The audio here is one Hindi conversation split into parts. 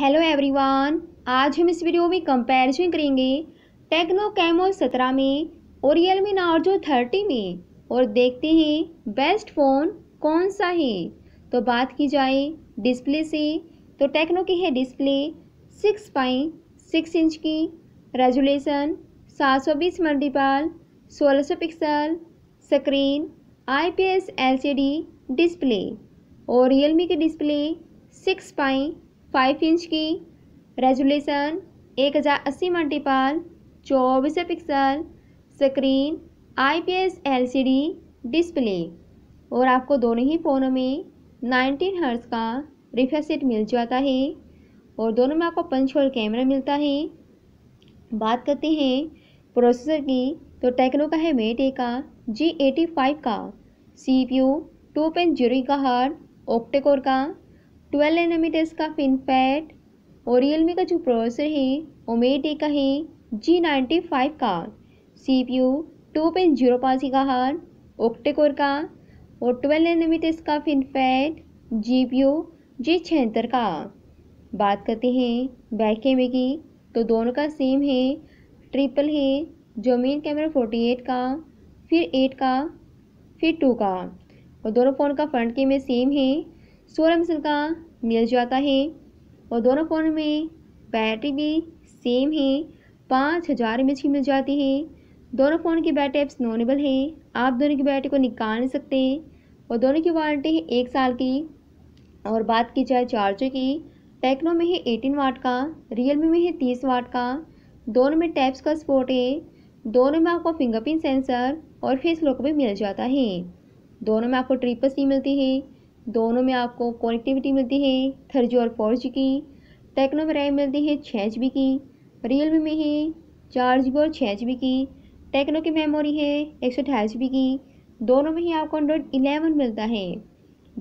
हेलो एवरीवन आज हम इस वीडियो में कंपैरिजन करेंगे टेक्नो कैमो सत्रह में और रियलमी नार्जो थर्टी में और देखते हैं बेस्ट फ़ोन कौन सा है तो बात की जाए डिस्प्ले से तो टेक्नो की है डिस्प्ले सिक्स पाई सिक्स इंच की रेजुलेशन सात सौ बीस मल्टीपाल सोलह सौ pixel screen IPS LCD display और रियलमी की डिस्प्ले सिक्स पाई फाइव इंच की रेजुलेशन एक हज़ार अस्सी मल्टीपल चौबीस pixel screen IPS LCD display और आपको दोनों ही फ़ोनों में 19 हर्ज का रिफ्रेश सेट मिल जाता है और दोनों में आपको पंच होल कैमरा मिलता है बात करते हैं प्रोसेसर की तो टेक्नो का है मेट ए का जी एटी फाइव का C P U two point zero का हार्ड ऑक्टेकोर का ट्वेल्व एनामीटर्स का फिनफैट और रियलमी का जो प्रोसेसर है ओमेटे का है जी नाइन्टी फाइव का C P U two point zero पाँच का हार ओक्टेकोर का और ट्वेल्व एनामीटर्स का फिनफैट जी पी यू जी छिहत्तर का बात करते हैं बैक कैमरे की तो दोनों का सेम है ट्रिपल है जो मेन कैमरा फोर्टी एट का फिर एट का फिर टू का और दोनों फ़ोन का फ्रंट कैमरे सेम है सोलह मिसल का मिल जाता है और दोनों फ़ोन में बैटरी भी सेम है पाँच हज़ार एम की मिल जाती है दोनों फ़ोन की बैटरी एप्स नॉनेबल है आप दोनों की बैटरी को निकाल नहीं सकते और दोनों की वारंटी है एक साल की और बात की जाए चार्जर की टेक्नो में है एटीन वाट का रियलमी में है तीस वाट का दोनों में टैप्स का स्पोर्ट है दोनों में आपको फिंगरप्रिंट सेंसर और फेस लॉक भी मिल जाता है दोनों में आपको ट्रिपल सी मिलती है दोनों में आपको कनेक्टिविटी मिलती है थ्री और फोर जी की टेक्नो में रैम मिलती है छः एच बी की रियल में है चार जी बी और छः एच बी की टेक्नो की मेमोरी है एक सौ अठाईस जी की दोनों में ही आपको एंड्रॉयड इलेवन मिलता है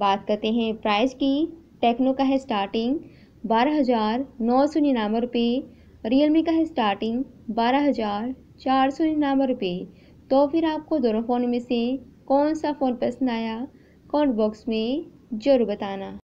बात करते हैं प्राइस की टेक्नो का है स्टार्टिंग बारह हज़ार नौ सौ निन्यानवे रुपये रियलमी का है स्टार्टिंग बारह हज़ार चार सौ निन्यानवे रुपये तो फिर आपको दोनों फ़ोन में से कौन सा फ़ोन पसंद आया कमेंट बॉक्स में ज़रूर बताना